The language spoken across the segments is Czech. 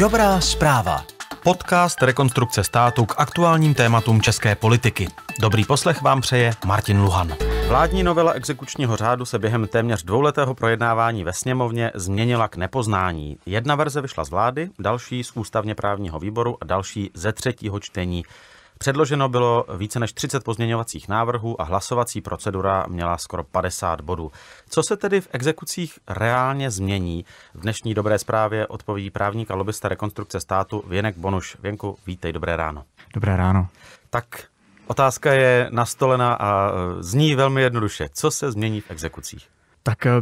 Dobrá zpráva. Podcast Rekonstrukce státu k aktuálním tématům české politiky. Dobrý poslech vám přeje Martin Luhan. Vládní novela exekučního řádu se během téměř dvouletého projednávání ve sněmovně změnila k nepoznání. Jedna verze vyšla z vlády, další z ústavně právního výboru a další ze třetího čtení. Předloženo bylo více než 30 pozměňovacích návrhů a hlasovací procedura měla skoro 50 bodů. Co se tedy v exekucích reálně změní? V dnešní dobré zprávě odpoví právník a lobbysta rekonstrukce státu Věnek Bonuš. Věnku, vítej, dobré ráno. Dobré ráno. Tak otázka je nastolena a e, zní velmi jednoduše. Co se změní v exekucích? Tak eh,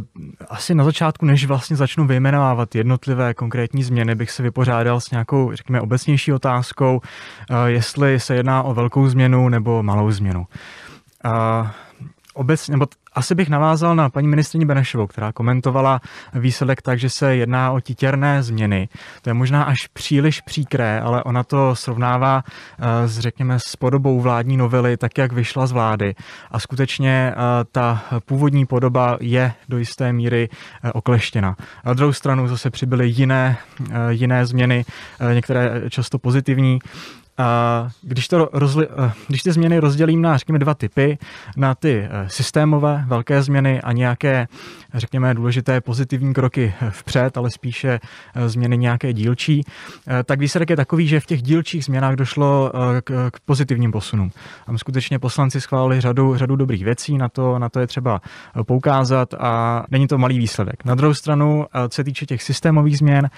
asi na začátku, než vlastně začnu vyjmenovávat jednotlivé konkrétní změny, bych se vypořádal s nějakou, řekněme, obecnější otázkou, eh, jestli se jedná o velkou změnu nebo malou změnu. Eh, Obecně, nebo asi bych navázal na paní ministrině Benešovou, která komentovala výsledek tak, že se jedná o titěrné změny. To je možná až příliš příkré, ale ona to srovnává eh, s, řekněme, s podobou vládní novely, tak jak vyšla z vlády. A skutečně eh, ta původní podoba je do jisté míry eh, okleštěna. Na druhou stranu zase přibyly jiné, jiné změny, některé často pozitivní. A když, to rozli, eh, když ty změny rozdělím na, řekněme, dva typy, na ty eh, systémové velké změny a nějaké, řekněme, důležité pozitivní kroky eh, vpřed, ale spíše změny nějaké dílčí, tak výsledek je takový, že v těch dílčích změnách došlo k, k pozitivním posunům. Tam skutečně poslanci schválili řadu, řadu dobrých věcí, na to, na to je třeba poukázat a není to malý výsledek. Na druhou stranu, co se týče těch systémových změn,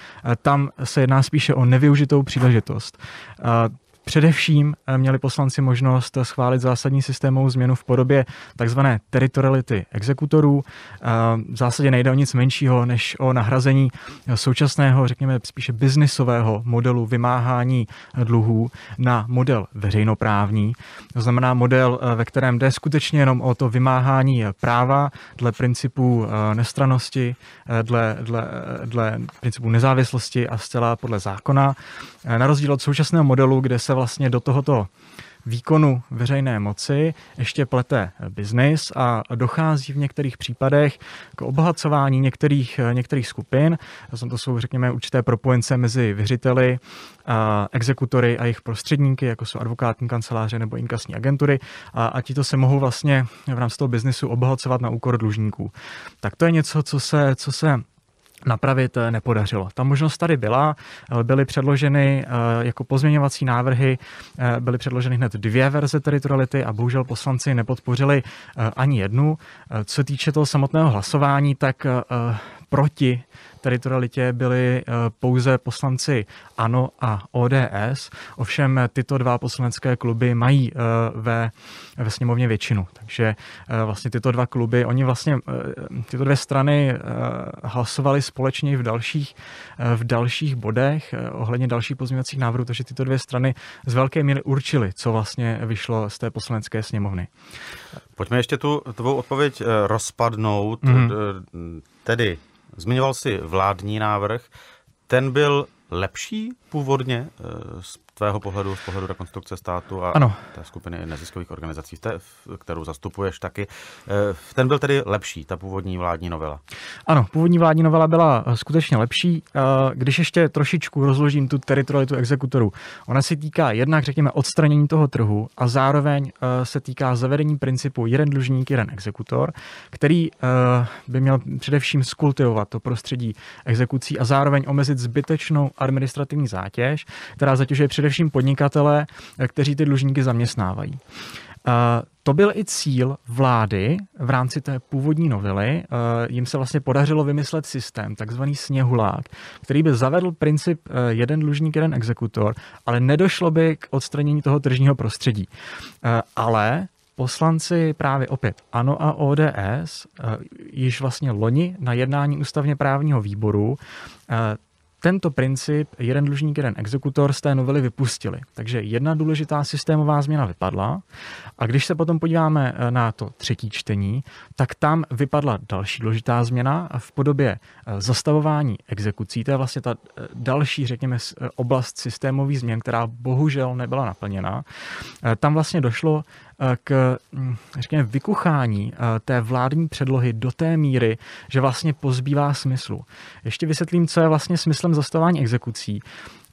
tam se jedná spíše o nevyužitou příležitost Především eh, měli poslanci možnost schválit zásadní systémovou změnu v podobě tzv. teritoriality exekutorů. Eh, v zásadě nejde o nic menšího než o nahrazení současného, řekněme, spíše biznisového modelu vymáhání dluhů na model veřejnoprávní. To znamená model, eh, ve kterém jde skutečně jenom o to vymáhání práva dle principů nestranosti, dle, dle, dle principů nezávislosti a zcela podle zákona. Na rozdíl od současného modelu, kde se vlastně do tohoto výkonu veřejné moci ještě plete biznis a dochází v některých případech k obohacování některých, některých skupin. To jsou, řekněme, určité propojence mezi věřiteli, a exekutory a jejich prostředníky, jako jsou advokátní kanceláře nebo inkasní agentury. A, a ti to se mohou vlastně v rámci toho biznisu obohacovat na úkor dlužníků. Tak to je něco, co se, co se napravit eh, nepodařilo. Ta možnost tady byla, eh, byly předloženy eh, jako pozměňovací návrhy, byly předloženy hned dvě verze teritoriality a bohužel poslanci nepodpořili ani jednu. Co se týče toho samotného hlasování, tak proti teritorialitě byli eh, pouze poslanci ANO a ODS. Ovšem eh, tyto dva poslanecké kluby mají eh, ve, ve sněmovně většinu. Takže vlastně tyto dva kluby, oni vlastně, tyto dvě strany hlasovali společně v dalších, v dalších bodech ohledně dalších pozměňovacích návrhů, takže tyto dvě strany z velké míry určily, co vlastně vyšlo z té poslanecké sněmovny. Pojďme ještě tu tvou odpověď rozpadnout. Mm-hmm. Tedy Zmiňoval si vládní návrh. Ten byl lepší původně eh, z tvého pohledu, z pohledu rekonstrukce státu a ano. té skupiny neziskových organizací, té, kterou zastupuješ taky, eh, ten byl tedy lepší, ta původní vládní novela? Ano, původní vládní novela byla eh, skutečně lepší, eh, když ještě trošičku rozložím tu teritorialitu exekutorů. Ona se týká jednak, řekněme, odstranění toho trhu a zároveň se týká zavedení principu jeden dlužník, jeden exekutor, který by měl především skultivovat to prostředí exekucí a zároveň omezit zbytečnou administrativní zátěž, která zatěžuje především především podnikatele, kteří ty dlužníky zaměstnávají. Eh, to byl i cíl vlády v rámci té původní novely. Eh, jim se vlastně podařilo vymyslet systém, takzvaný sněhulák, který by zavedl princip eh, jeden dlužník, jeden exekutor, ale nedošlo by k odstranění toho tržního prostředí. Ale poslanci právě opět ANO a ODS již vlastně loni na jednání ústavně právního výboru tento princip jeden dlužník, jeden exekutor z té novely vypustili. Takže jedna důležitá systémová změna vypadla. A když se potom podíváme eh, na to třetí čtení, tak tam vypadla další důležitá změna v podobě eh, zastavování exekucí. To je vlastně ta eh, další, řekněme, oblast systémových změn, která bohužel nebyla naplněna. Tam vlastně došlo Eh, k, hm, řekněme, vykuchání eh, té vládní předlohy do té míry, že vlastně pozbývá smyslu. Ještě vysvětlím, co je vlastně smyslem zastavování exekucí.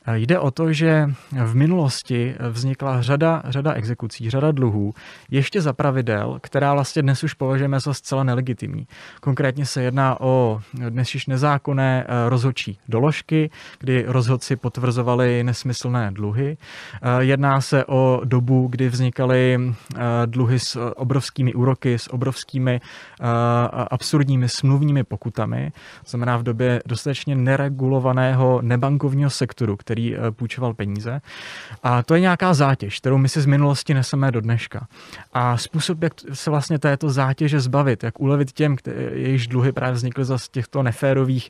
Eh, jde o to, že v minulosti vznikla řada, řada exekucí, řada dluhů, ještě za pravidel, která vlastně dnes už považujeme za zcela nelegitimní. Konkrétně se jedná o dnes již nezákonné eh, rozhodčí doložky, kdy rozhodci potvrzovali nesmyslné dluhy. Eh, jedná se o dobu, kdy vznikaly dluhy s obrovskými úroky, s obrovskými absurdními smluvními pokutami, znamená v době dostatečně neregulovaného nebankovního sektoru, který který eh, půjčoval peníze. A to je nějaká zátěž, kterou my si z minulosti neseme do dneška. A způsob, jak se vlastně této zátěže zbavit, jak ulevit těm, jejichž dluhy právě vznikly z těchto neférových,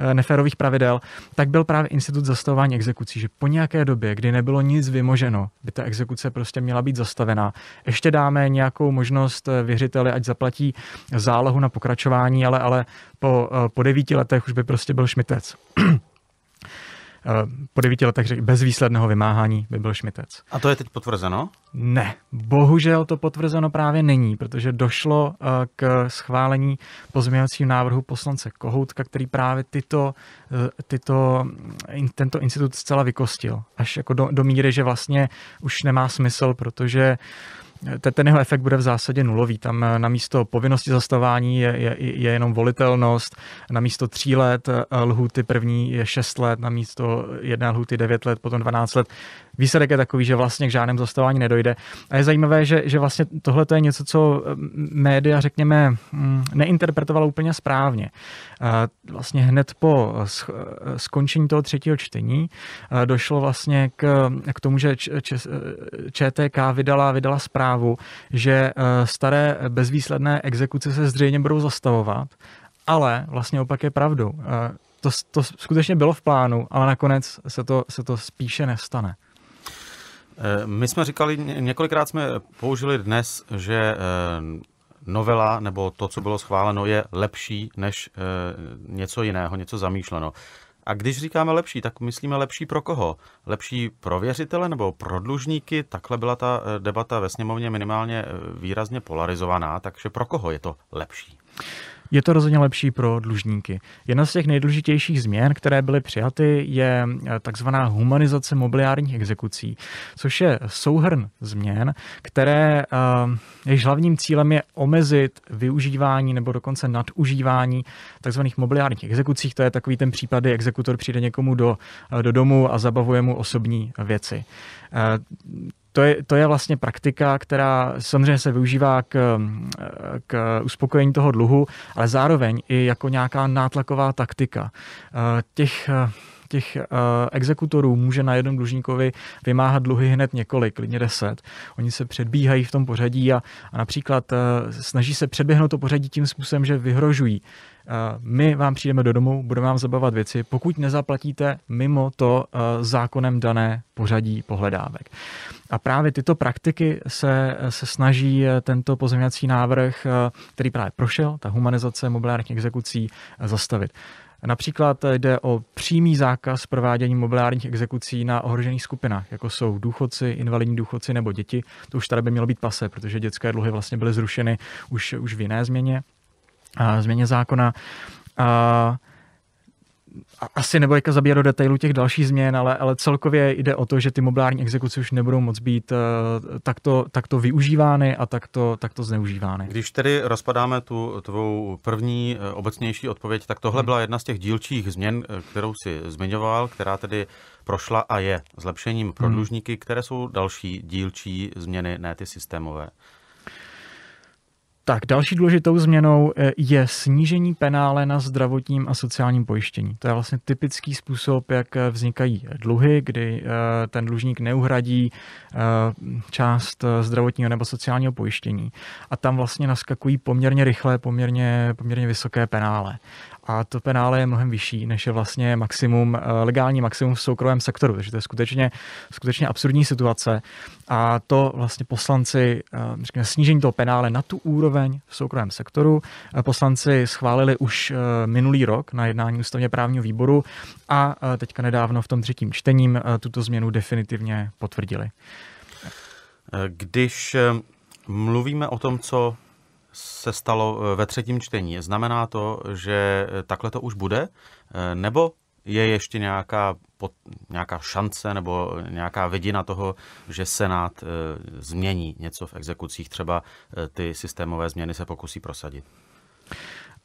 eh, neférových pravidel, tak byl právě institut zastavování exekucí, že po nějaké době, kdy nebylo nic vymoženo, by ta exekuce prostě měla být zastavená. Ještě dáme nějakou možnost eh, věřiteli, ať zaplatí zálohu na pokračování, ale, ale po, po devíti letech už by prostě byl šmitec. Eh, po devíti letech řekl, bez výsledného vymáhání by byl Šmitec. A to je teď potvrzeno? Ne, bohužel to potvrzeno právě není, protože došlo eh, k schválení pozměňovacího návrhu poslance Kohoutka, který právě tyto, eh, tyto, tento institut zcela vykostil. Až jako do, do míry, že vlastně už nemá smysl, protože uh, ten jeho efekt bude v zásadě nulový. Tam eh, na místo povinnosti zastavování je, je, je jenom volitelnost, na místo tří let eh, lhuty první je šest let, na místo jedné lhuty devět let, potom dvanáct let výsledek je takový, že vlastně k žádném zastavování nedojde. A je zajímavé, že, že vlastně tohle je něco, co média, řekněme, neinterpretovala úplně správně. Vlastně hned po skončení toho třetího čtení došlo vlastně k, k tomu, že ČTK vydala, vydala zprávu, že e, staré bezvýsledné exekuce se zřejmě budou zastavovat, ale vlastně opak je pravdou e, to, to skutečně bylo v plánu, ale nakonec se to, se to spíše nestane. Eh, my jsme říkali, několikrát jsme použili dnes, že eh, novela nebo to, co bylo schváleno, je lepší než eh, něco jiného, něco zamýšleno. A když říkáme lepší, tak myslíme lepší pro koho? Lepší pro věřitele nebo pro dlužníky? Takhle byla ta debata ve sněmovně minimálně výrazně polarizovaná, takže pro koho je to lepší? Je to rozhodně lepší pro dlužníky. Jedna z těch nejdůležitějších změn, které byly přijaty, je eh, takzvaná humanizace mobiliárních exekucí, což je souhrn změn, které eh, jejich hlavním cílem je omezit využívání nebo dokonce nadužívání takzvaných mobiliárních exekucích. To je takový ten případ, kdy exekutor přijde někomu do, eh, do domu a zabavuje mu osobní věci to je, to je vlastně praktika, která samozřejmě se využívá k, k uspokojení toho dluhu, ale zároveň i jako nějaká nátlaková taktika. Eh, těch eh, těch eh, exekutorů může na jednom dlužníkovi vymáhat dluhy hned několik, klidně deset. Oni se předbíhají v tom pořadí a, a například eh, snaží se předběhnout to pořadí tím způsobem, že vyhrožují. Eh, my vám přijdeme do domu, budeme vám zabavovat věci, pokud nezaplatíte mimo to zákonem dané pořadí pohledávek. A právě tyto praktiky se, se snaží tento pozměňovací návrh, který právě prošel, ta humanizace mobilárních exekucí, zastavit. Například jde o přímý zákaz provádění mobiliárních exekucí na ohrožených skupinách, jako jsou důchodci, invalidní důchodci nebo děti. To už tady by mělo být pase, protože dětské dluhy vlastně byly zrušeny už, už v jiné změně, a změně zákona. A asi nebo jako zabíjet do detailu těch dalších změn, ale, ale celkově jde o to, že ty mobilární exekuce už nebudou moc být uh, takto, takto využívány a takto, takto zneužívány. Když tedy rozpadáme tu tvou první eh, obecnější odpověď, tak tohle hmm. byla jedna z těch dílčích změn, eh, kterou si zmiňoval, která tedy prošla a je zlepšením pro hmm. dlužníky, které jsou další dílčí změny, ne ty systémové. Tak, další důležitou změnou eh, je snížení penále na zdravotním a sociálním pojištění. To je vlastně typický způsob, jak eh, vznikají eh, dluhy, kdy ten dlužník neuhradí část zdravotního nebo sociálního pojištění. A tam vlastně naskakují poměrně rychlé, poměrně, poměrně vysoké penále a to penále je mnohem vyšší, než je vlastně maximum, eh, legální maximum v soukromém sektoru. Takže to je skutečně, skutečně absurdní situace. A to vlastně poslanci, eh, řekněme, snížení toho penále na tu úroveň v soukromém sektoru, eh, poslanci schválili už minulý rok na jednání ústavně právního výboru a teďka nedávno v tom třetím čtením tuto změnu definitivně potvrdili. Když mluvíme o tom, co se stalo eh, ve třetím čtení, znamená to, že eh, takhle to už bude? Eh, nebo je ještě nějaká, pod, nějaká šance nebo nějaká vidina toho, že Senát změní něco v exekucích, třeba ty systémové změny se pokusí prosadit?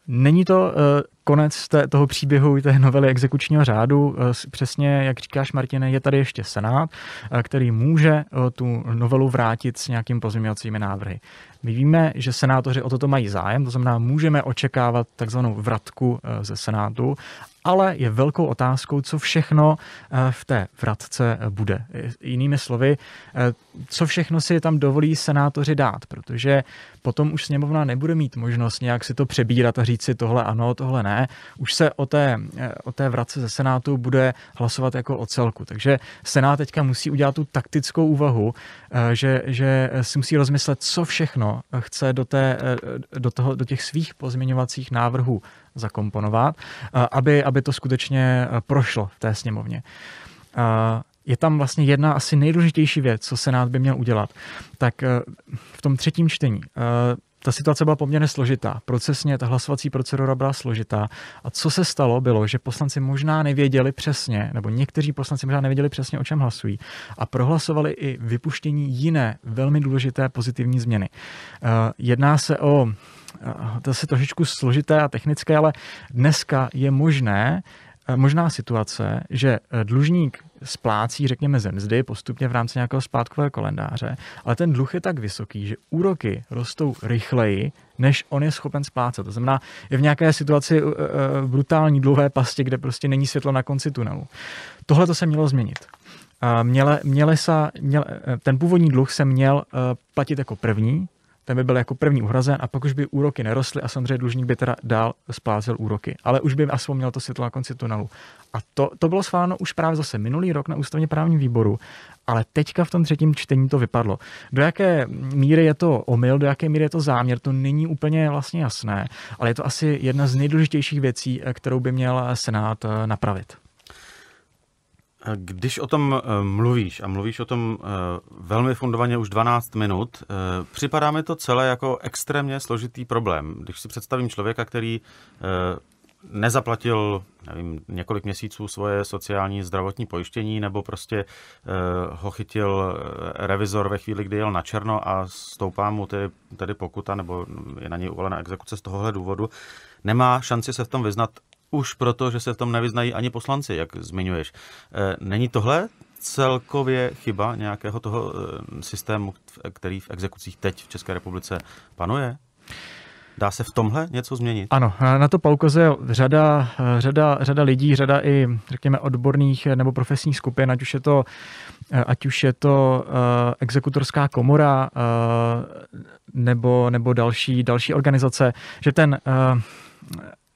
Není to eh, konec té, toho příběhu té novely exekučního řádu. Eh, přesně, jak říkáš, Martine, je tady ještě Senát, eh, který může tu novelu vrátit s nějakým pozměňovacími návrhy. My víme, že senátoři o toto mají zájem, to znamená, můžeme očekávat takzvanou vratku ze Senátu ale je velkou otázkou, co všechno eh, v té vratce eh, bude. Jinými slovy, eh, co všechno si tam dovolí senátoři dát, protože potom už sněmovna nebude mít možnost nějak si to přebírat a říct si tohle ano, tohle ne. Už se o té, o té vratce ze Senátu bude hlasovat jako o celku. Takže Senát teďka musí udělat tu taktickou úvahu, že, že si musí rozmyslet, co všechno chce do, té, do, toho, do těch svých pozměňovacích návrhů zakomponovat, eh, aby, aby to skutečně eh, prošlo v té sněmovně eh, je tam vlastně jedna asi nejdůležitější věc, co Senát by měl udělat. Tak v tom třetím čtení ta situace byla poměrně složitá. Procesně ta hlasovací procedura byla složitá. A co se stalo, bylo, že poslanci možná nevěděli přesně, nebo někteří poslanci možná nevěděli přesně, o čem hlasují. A prohlasovali i vypuštění jiné velmi důležité pozitivní změny. Jedná se o to je trošičku složité a technické, ale dneska je možné eh, možná situace, že eh, dlužník splácí, řekněme, ze mzdy postupně v rámci nějakého splátkového kalendáře, ale ten dluh je tak vysoký, že úroky rostou rychleji, než on je schopen splácet. To znamená, je v nějaké situaci eh, brutální dlouhé pasti, kde prostě není světlo na konci tunelu. Tohle to se mělo změnit. Měle, měle sa, měle, ten původní dluh se měl platit jako první, ten by byl jako první uhrazen a pak už by úroky nerostly a samozřejmě dlužník by teda dál splácel úroky. Ale už by aspoň měl to světlo na konci tunelu. A to, to bylo schváleno už právě zase minulý rok na ústavně právním výboru, ale teďka v tom třetím čtení to vypadlo. Do jaké míry je to omyl, do jaké míry je to záměr, to není úplně vlastně jasné, ale je to asi jedna z nejdůležitějších věcí, kterou by měl Senát eh, napravit. Eh, když o tom eh, mluvíš, a mluvíš o tom eh, velmi fundovaně už 12 minut, připadá mi to celé jako extrémně složitý problém. Když si představím člověka, který nezaplatil nevím, několik měsíců svoje sociální zdravotní pojištění nebo prostě ho chytil revizor ve chvíli, kdy jel na černo a stoupá mu tedy, tedy pokuta nebo je na něj uvolena exekuce z tohohle důvodu, nemá šanci se v tom vyznat už proto, že se v tom nevyznají ani poslanci, jak zmiňuješ. Eh, není tohle celkově chyba nějakého toho eh, systému, který v exekucích teď v České republice panuje? Dá se v tomhle něco změnit? Ano, na to poukazuje řada, eh, řada, řada lidí, řada i, řekněme, odborných nebo profesních skupin, ať už je to, ať už je to uh, exekutorská komora uh, nebo, nebo další, další organizace, že ten uh,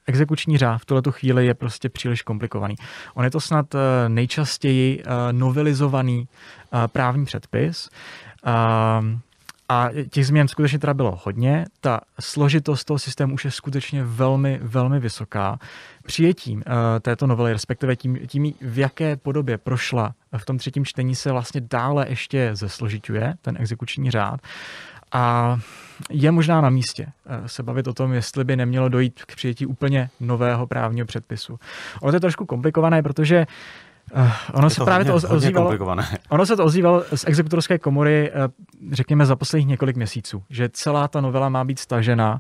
exekuční řád v tuto chvíli je prostě příliš komplikovaný. On je to snad eh, nejčastěji eh, novelizovaný eh, právní předpis. Ehm, a těch změn skutečně teda bylo hodně. Ta složitost toho systému už je skutečně velmi, velmi vysoká. Přijetím této novely, respektive tím, tím, v jaké podobě prošla v tom třetím čtení, se vlastně dále ještě zesložituje ten exekuční řád. A je možná na místě eh, se bavit o tom, jestli by nemělo dojít k přijetí úplně nového právního předpisu. Ono to je trošku komplikované, protože eh, ono je se právě hodně, to ozývalo, ono se to ozývalo z exekutorské komory eh, řekněme, za posledních několik měsíců, že celá ta novela má být stažena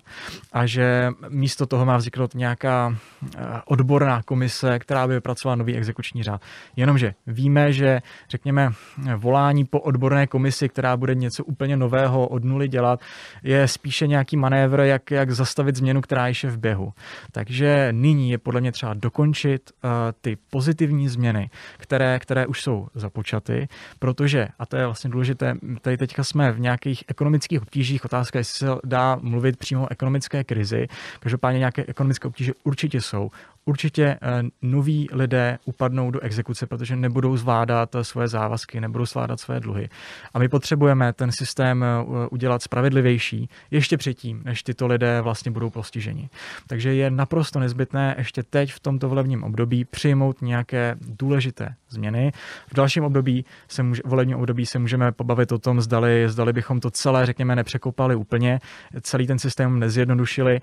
a že místo toho má vzniknout nějaká eh, odborná komise, která by vypracovala nový exekuční řád. Jenomže víme, že, řekněme, volání po odborné komisi, která bude něco úplně nového od nuly dělat, je spíše nějaký manévr, jak, jak zastavit změnu, která již je v běhu. Takže nyní je podle mě třeba dokončit uh, ty pozitivní změny, které, které už jsou započaty, protože, a to je vlastně důležité, tady teďka jsme jsme v nějakých ekonomických obtížích. Otázka, jestli se dá mluvit přímo o ekonomické krizi. Každopádně nějaké ekonomické obtíže určitě jsou určitě eh, noví lidé upadnou do exekuce, protože nebudou zvládat eh, svoje závazky, nebudou zvládat své dluhy. A my potřebujeme ten systém eh, udělat spravedlivější ještě předtím, než tyto lidé vlastně budou postiženi. Takže je naprosto nezbytné ještě teď v tomto volebním období přijmout nějaké důležité změny. V dalším období se může, volebním období se můžeme pobavit o tom, zdali, zdali bychom to celé, řekněme, nepřekopali úplně, celý ten systém nezjednodušili.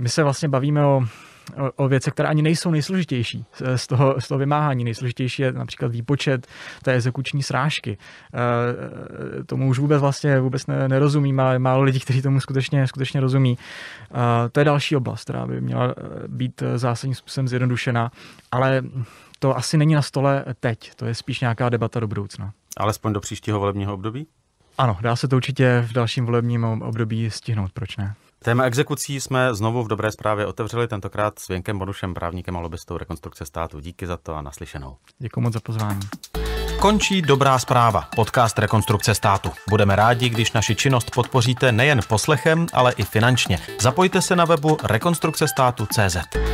My se vlastně bavíme o o věce, které ani nejsou nejsložitější z toho, z toho vymáhání. Nejsložitější je například výpočet té exekuční srážky. E, e, tomu už vůbec vlastně vůbec nerozumím a málo lidí, kteří tomu skutečně, skutečně rozumí. E, to je další oblast, která by měla být zásadním způsobem zjednodušena, ale to asi není na stole teď, to je spíš nějaká debata do budoucna. Alespoň do příštího volebního období? Ano, dá se to určitě v dalším volebním období stihnout, proč ne? Téma exekucí jsme znovu v dobré zprávě otevřeli, tentokrát s Věnkem Bonušem, právníkem a lobbystou rekonstrukce státu. Díky za to a naslyšenou. Děkuji moc za pozvání. Končí Dobrá zpráva, podcast Rekonstrukce státu. Budeme rádi, když naši činnost podpoříte nejen poslechem, ale i finančně. Zapojte se na webu rekonstrukcestátu.cz.